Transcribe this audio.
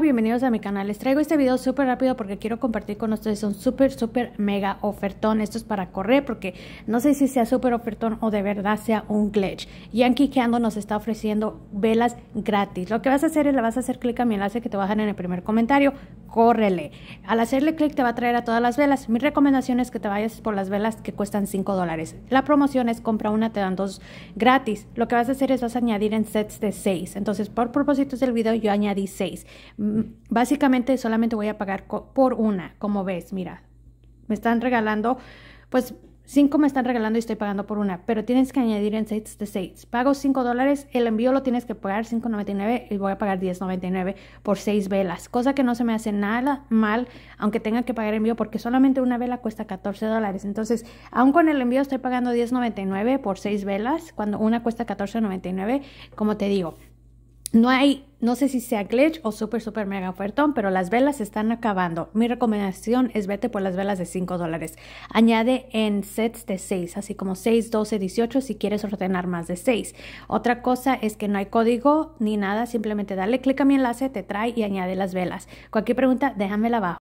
bienvenidos a mi canal. Les traigo este video súper rápido porque quiero compartir con ustedes un súper, súper mega ofertón. Esto es para correr porque no sé si sea súper ofertón o de verdad sea un glitch. Yankee Candle nos está ofreciendo velas gratis. Lo que vas a hacer es le vas a hacer clic a mi enlace que te bajan en el primer comentario. Córrele. Al hacerle clic te va a traer a todas las velas. Mi recomendación es que te vayas por las velas que cuestan 5 dólares. La promoción es compra una, te dan dos gratis. Lo que vas a hacer es vas a añadir en sets de 6. Entonces, por propósitos del video, yo añadí 6 Mm, básicamente solamente voy a pagar por una, como ves, mira, me están regalando, pues cinco me están regalando y estoy pagando por una, pero tienes que añadir en seis de seis Pago cinco dólares, el envío lo tienes que pagar 5.99 y voy a pagar 10.99 por seis velas, cosa que no se me hace nada mal, aunque tenga que pagar envío, porque solamente una vela cuesta 14 dólares. Entonces, aún con el envío estoy pagando 10.99 por seis velas, cuando una cuesta 14.99, como te digo. No hay, no sé si sea glitch o súper, súper mega ofertón, pero las velas están acabando. Mi recomendación es vete por las velas de 5 dólares. Añade en sets de 6, así como 6, 12, 18 si quieres ordenar más de 6. Otra cosa es que no hay código ni nada, simplemente dale clic a mi enlace, te trae y añade las velas. Cualquier pregunta, déjamela abajo.